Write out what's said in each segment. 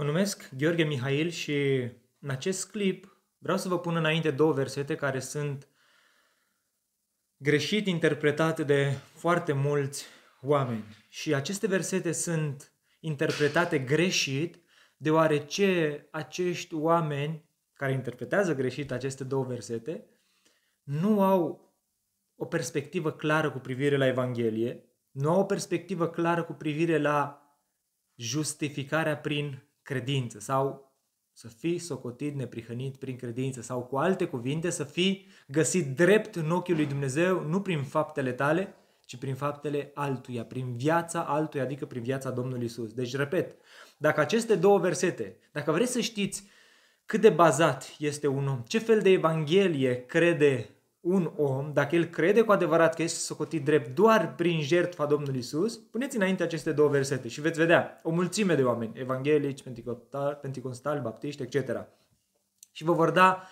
Mă numesc Gheorghe Mihail și în acest clip vreau să vă pun înainte două versete care sunt greșit interpretate de foarte mulți oameni. Și aceste versete sunt interpretate greșit deoarece acești oameni care interpretează greșit aceste două versete nu au o perspectivă clară cu privire la Evanghelie, nu au o perspectivă clară cu privire la justificarea prin credință sau să fii socotit neprihănit prin credință sau cu alte cuvinte să fii găsit drept în ochiul lui Dumnezeu nu prin faptele tale, ci prin faptele altuia, prin viața altuia, adică prin viața Domnului Isus. Deci, repet, dacă aceste două versete, dacă vreți să știți cât de bazat este un om, ce fel de evanghelie crede un om, dacă el crede cu adevărat că este socotit drept doar prin jertfa Domnului Isus, puneți înainte aceste două versete și veți vedea o mulțime de oameni, evanghelici, penticostali, baptiști, etc. Și vă vor da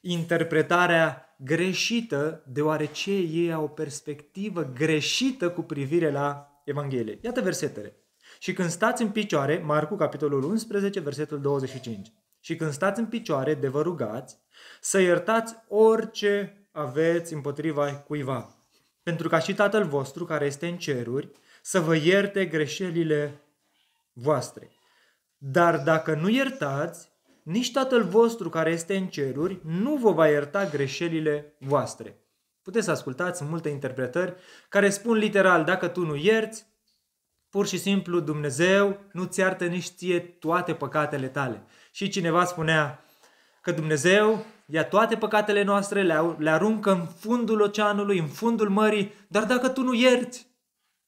interpretarea greșită, deoarece ei au o perspectivă greșită cu privire la Evanghelie. Iată versetele. Și când stați în picioare, Marcu, capitolul 11, versetul 25. Și când stați în picioare, de vă rugați să iertați orice aveți împotriva cuiva. Pentru ca și Tatăl vostru, care este în ceruri, să vă ierte greșelile voastre. Dar dacă nu iertați, nici Tatăl vostru care este în ceruri nu vă va ierta greșelile voastre. Puteți să ascultați multe interpretări care spun literal, dacă tu nu ierți, pur și simplu Dumnezeu nu ți iartă nici ție toate păcatele tale. Și cineva spunea că Dumnezeu ia toate păcatele noastre, le, le aruncă în fundul oceanului, în fundul mării, dar dacă tu nu ierți,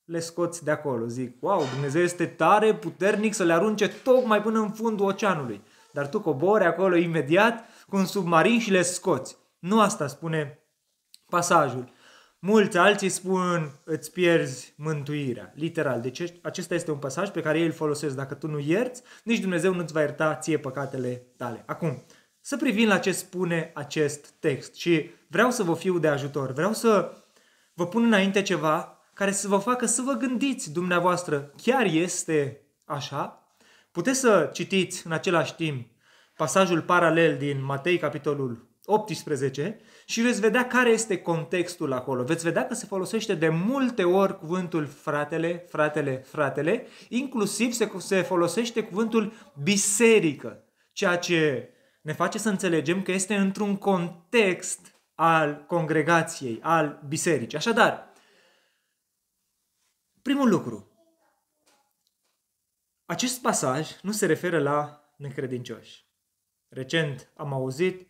le scoți de acolo. Zic, wow, Dumnezeu este tare, puternic să le arunce tocmai până în fundul oceanului. Dar tu cobori acolo imediat cu un submarin și le scoți. Nu asta spune pasajul. Mulți alții spun, îți pierzi mântuirea, literal. Deci acesta este un pasaj pe care ei îl folosesc. Dacă tu nu ierți, nici Dumnezeu nu-ți va ierta ție păcatele tale. Acum, să privim la ce spune acest text. Și vreau să vă fiu de ajutor, vreau să vă pun înainte ceva care să vă facă să vă gândiți dumneavoastră, chiar este așa? Puteți să citiți în același timp pasajul paralel din Matei, capitolul 18, și veți vedea care este contextul acolo. Veți vedea că se folosește de multe ori cuvântul fratele, fratele, fratele, inclusiv se, se folosește cuvântul biserică, ceea ce ne face să înțelegem că este într-un context al congregației, al bisericii. Așadar, primul lucru, acest pasaj nu se referă la necredincioși. Recent am auzit,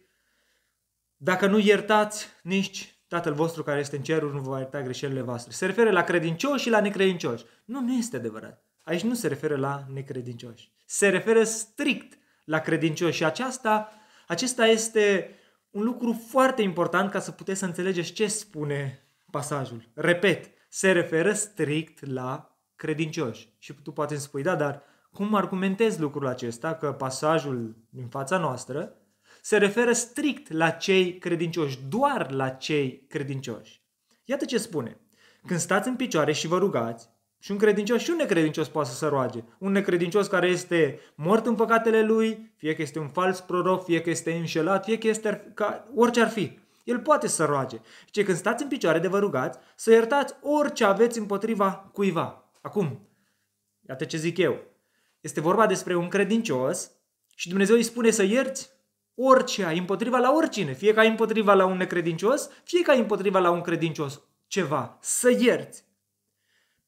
dacă nu iertați, nici Tatăl vostru care este în ceruri nu va ierta greșelile voastre. Se referă la credincioși și la necredincioși. Nu, nu este adevărat. Aici nu se referă la necredincioși. Se referă strict la credincioși. Și aceasta, acesta este un lucru foarte important ca să puteți să înțelegeți ce spune pasajul. Repet, se referă strict la credincioși. Și tu poate îmi spui, da, dar cum argumentezi lucrul acesta, că pasajul din fața noastră se referă strict la cei credincioși, doar la cei credincioși. Iată ce spune. Când stați în picioare și vă rugați, și un credincios și un necredincios poate să se roage. Un necredincios care este mort în păcatele lui, fie că este un fals proroc, fie că este înșelat, fie că este ca, orice ar fi. El poate să roage. Și când stați în picioare de vă rugați, să iertați orice aveți împotriva cuiva. Acum, iată ce zic eu. Este vorba despre un credincios și Dumnezeu îi spune să ierți orice ai împotriva la oricine. Fie că ai împotriva la un necredincios, fie că ai împotriva la un credincios ceva. Să ierți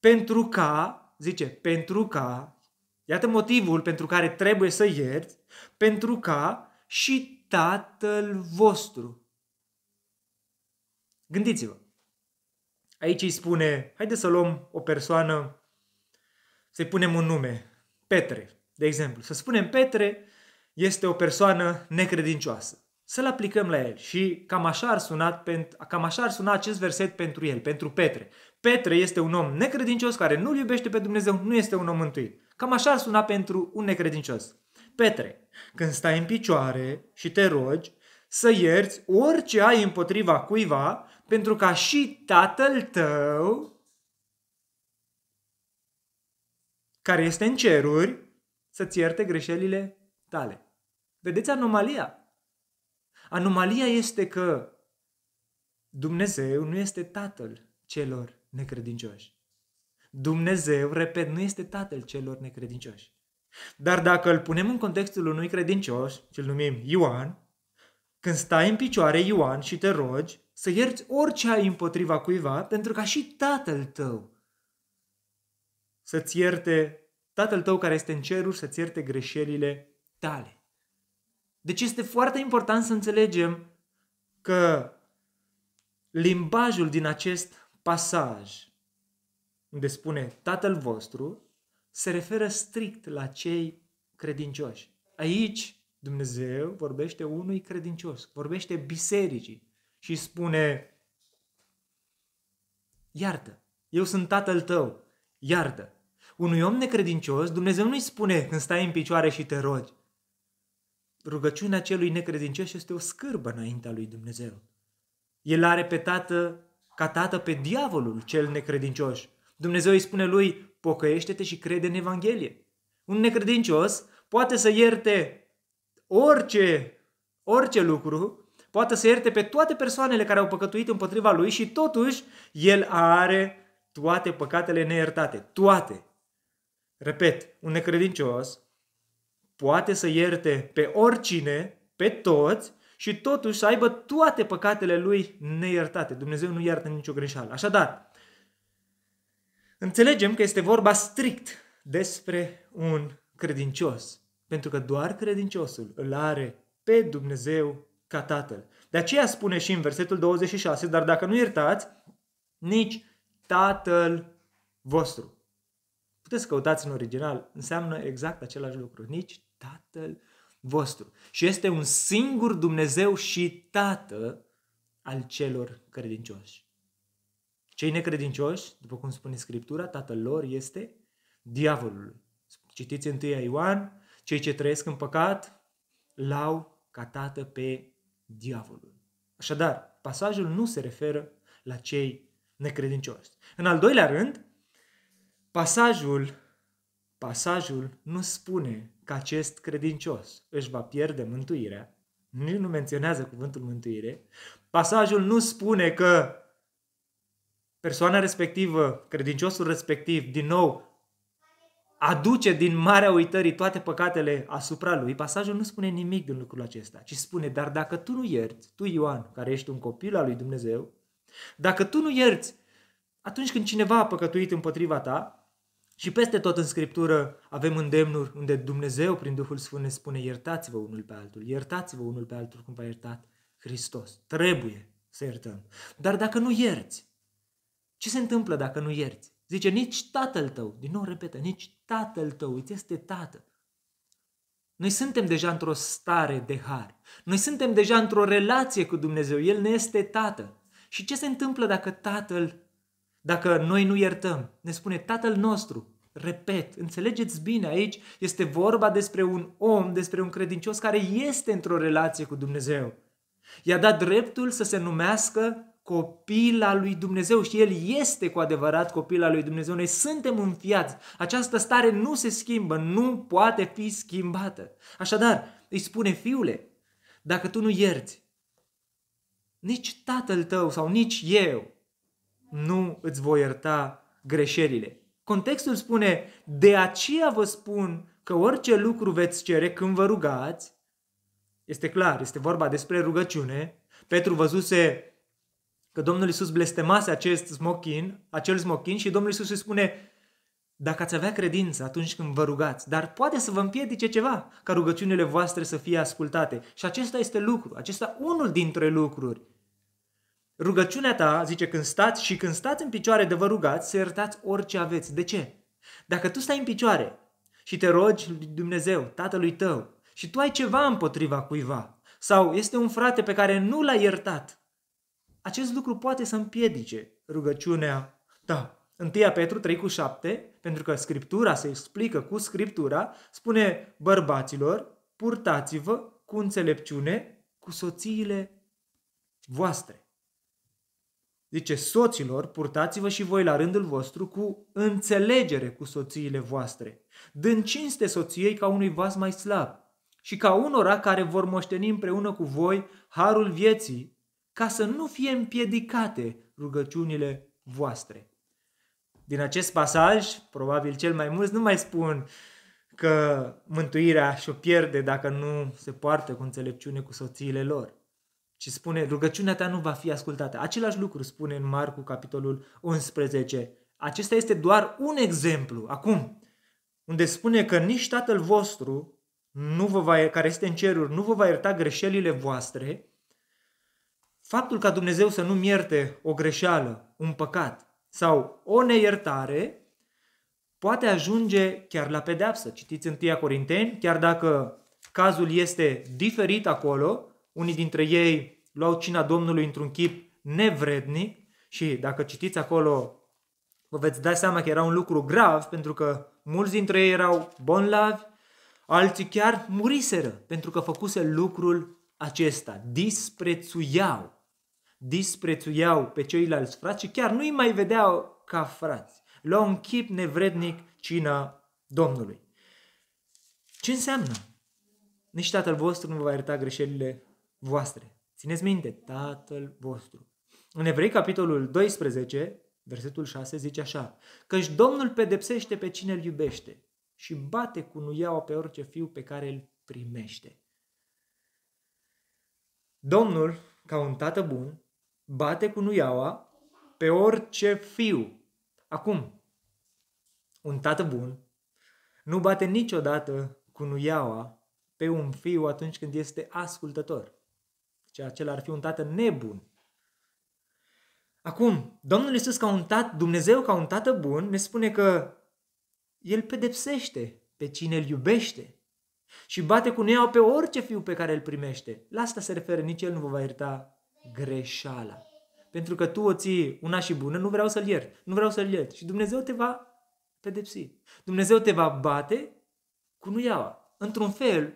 pentru ca, zice, pentru ca, iată motivul pentru care trebuie să ierți, pentru ca și Tatăl vostru. Gândiți-vă. Aici îi spune, haideți să luăm o persoană, să-i punem un nume, Petre, de exemplu. Să spunem Petre este o persoană necredincioasă să-l aplicăm la el. Și cam așa, ar sunat, cam așa ar suna acest verset pentru el, pentru Petre. Petre este un om necredincios care nu-L iubește pe Dumnezeu, nu este un om mântuit. Cam așa ar suna pentru un necredincios. Petre, când stai în picioare și te rogi, să ierți orice ai împotriva cuiva, pentru ca și tatăl tău, care este în ceruri, să-ți ierte greșelile tale. Vedeți anomalia? Anomalia este că Dumnezeu nu este tatăl celor necredincioși. Dumnezeu, repet, nu este tatăl celor necredincioși. Dar dacă îl punem în contextul unui credincios, ce-l numim Ioan, când stai în picioare, Ioan, și te rogi, să ierți orice ai împotriva cuiva, pentru ca și tatăl tău să-ți ierte, tatăl tău care este în ceruri, să-ți ierte greșelile tale. Deci este foarte important să înțelegem că limbajul din acest pasaj, unde spune Tatăl vostru, se referă strict la cei credincioși. Aici Dumnezeu vorbește unui credincios, vorbește bisericii și spune Iartă, eu sunt tatăl tău, iartă. Unui om necredincios, Dumnezeu nu-i spune când stai în picioare și te rogi. Rugăciunea celui necredincios este o scârbă înaintea lui Dumnezeu. El a repetat uh, ca tată pe diavolul cel necredincios. Dumnezeu îi spune lui, pocăiește-te și crede în Evanghelie. Un necredincios poate să ierte orice, orice lucru, poate să ierte pe toate persoanele care au păcătuit împotriva lui și totuși el are toate păcatele neiertate. Toate. Repet, un necredincios poate să ierte pe oricine, pe toți, și totuși să aibă toate păcatele lui neiertate. Dumnezeu nu iartă nicio greșeală. Așadar, înțelegem că este vorba strict despre un credincios, pentru că doar credinciosul îl are pe Dumnezeu ca Tatăl. De aceea spune și în versetul 26, dar dacă nu iertați, nici Tatăl vostru. Puteți să căutați în original, înseamnă exact același lucru. Nici Tatăl vostru. Și este un singur Dumnezeu și Tată al celor credincioși. Cei necredincioși, după cum spune Scriptura, tatăl lor este diavolul. Citiți 1 Ioan, cei ce trăiesc în păcat l-au ca tată pe diavolul. Așadar, pasajul nu se referă la cei necredincioși. În al doilea rând, pasajul, pasajul nu spune că acest credincios își va pierde mântuirea, nici nu menționează cuvântul mântuire, pasajul nu spune că persoana respectivă, credinciosul respectiv, din nou, aduce din marea uitării toate păcatele asupra lui, pasajul nu spune nimic din lucrul acesta, ci spune, dar dacă tu nu ierți, tu Ioan, care ești un copil al lui Dumnezeu, dacă tu nu ierți atunci când cineva a păcătuit împotriva ta, și peste tot în Scriptură avem îndemnuri unde Dumnezeu, prin Duhul Sfânt, ne spune iertați-vă unul pe altul, iertați-vă unul pe altul cum v-a iertat Hristos. Trebuie să iertăm. Dar dacă nu ierți, ce se întâmplă dacă nu ierți? Zice, nici tatăl tău, din nou repetă, nici tatăl tău, îți este tată. Noi suntem deja într-o stare de har. Noi suntem deja într-o relație cu Dumnezeu. El ne este tată. Și ce se întâmplă dacă tatăl dacă noi nu iertăm. Ne spune Tatăl nostru, repet, înțelegeți bine aici, este vorba despre un om, despre un credincios care este într-o relație cu Dumnezeu. I-a dat dreptul să se numească copil al lui Dumnezeu și el este cu adevărat copil al lui Dumnezeu. Noi suntem înfiați. Această stare nu se schimbă, nu poate fi schimbată. Așadar, îi spune fiule, dacă tu nu ierți, nici tatăl tău sau nici eu nu îți voi ierta greșelile. Contextul spune, de aceea vă spun că orice lucru veți cere când vă rugați, este clar, este vorba despre rugăciune. Petru văzuse că Domnul Iisus blestemase acest smochin, acel smochin și Domnul Iisus îi spune, dacă ați avea credință atunci când vă rugați, dar poate să vă împiedice ceva, ca rugăciunile voastre să fie ascultate. Și acesta este lucru, acesta unul dintre lucruri Rugăciunea ta, zice, când stați și când stați în picioare de vă rugați, să iertați orice aveți. De ce? Dacă tu stai în picioare și te rogi lui Dumnezeu, tatălui tău, și tu ai ceva împotriva cuiva, sau este un frate pe care nu l-ai iertat, acest lucru poate să împiedice rugăciunea ta. 1 Petru 3 cu 7, pentru că Scriptura se explică cu Scriptura, spune bărbaților, purtați-vă cu înțelepciune cu soțiile voastre. Zice, soților, purtați-vă și voi la rândul vostru cu înțelegere cu soțiile voastre, dând cinste soției ca unui vas mai slab și ca unora care vor moșteni împreună cu voi harul vieții, ca să nu fie împiedicate rugăciunile voastre. Din acest pasaj, probabil cel mai mulți nu mai spun că mântuirea și-o pierde dacă nu se poartă cu înțelepciune cu soțiile lor. Și spune, rugăciunea ta nu va fi ascultată. Același lucru spune în Marcu, capitolul 11. Acesta este doar un exemplu. Acum, unde spune că nici Tatăl vostru, nu vă va, care este în ceruri, nu vă va ierta greșelile voastre, faptul ca Dumnezeu să nu-mi ierte o greșeală, un păcat sau o neiertare, poate ajunge chiar la pedeapsă. Citiți 1 Corinteni, chiar dacă cazul este diferit acolo, unii dintre ei luau cina Domnului într-un chip nevrednic și dacă citiți acolo vă veți da seama că era un lucru grav pentru că mulți dintre ei erau bonlavi, alții chiar muriseră pentru că făcuse lucrul acesta. Disprețuiau disprețuiau pe ceilalți frați și chiar nu îi mai vedeau ca frați. Luau un chip nevrednic cina Domnului. Ce înseamnă? Nici Tatăl vostru nu va ierta greșelile voastre. Țineți minte, Tatăl vostru. În Evrei, capitolul 12, versetul 6, zice așa, Căci Domnul pedepsește pe cine îl iubește și bate cu nuiaua pe orice fiu pe care îl primește. Domnul, ca un tată bun, bate cu nuiaua pe orice fiu. Acum, un tată bun nu bate niciodată cu nuiaua pe un fiu atunci când este ascultător ceea ce ar fi un tată nebun. Acum, Domnul Iisus ca un tată, Dumnezeu ca un tată bun, ne spune că El pedepsește pe cine îl iubește și bate cu neau pe orice fiu pe care îl primește. La asta se referă, nici El nu vă va ierta greșeala. Pentru că tu o ții una și bună, nu vreau să-l iert, nu vreau să-l iert. Și Dumnezeu te va pedepsi. Dumnezeu te va bate cu nuiaua. Într-un fel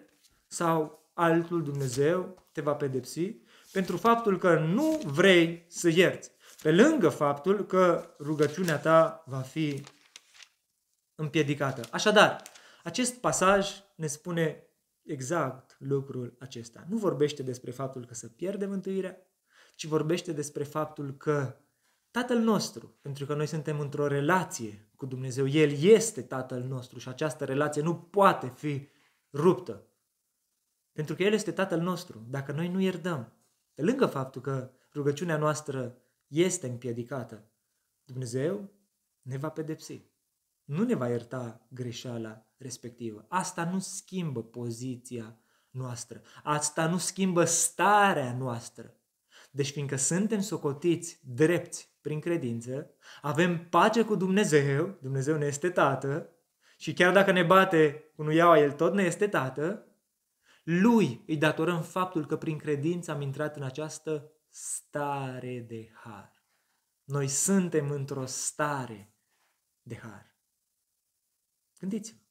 sau altul Dumnezeu te va pedepsi pentru faptul că nu vrei să ierți, pe lângă faptul că rugăciunea ta va fi împiedicată. Așadar, acest pasaj ne spune exact lucrul acesta. Nu vorbește despre faptul că să pierde mântuirea, ci vorbește despre faptul că Tatăl nostru, pentru că noi suntem într-o relație cu Dumnezeu, El este Tatăl nostru și această relație nu poate fi ruptă. Pentru că El este Tatăl nostru. Dacă noi nu iertăm, pe lângă faptul că rugăciunea noastră este împiedicată, Dumnezeu ne va pedepsi. Nu ne va ierta greșeala respectivă. Asta nu schimbă poziția noastră. Asta nu schimbă starea noastră. Deci, fiindcă suntem socotiți drepți prin credință, avem pace cu Dumnezeu, Dumnezeu ne este Tată, și chiar dacă ne bate cu iau, El tot ne este Tată, lui îi datorăm faptul că prin credință am intrat în această stare de har. Noi suntem într-o stare de har. Gândiți-vă.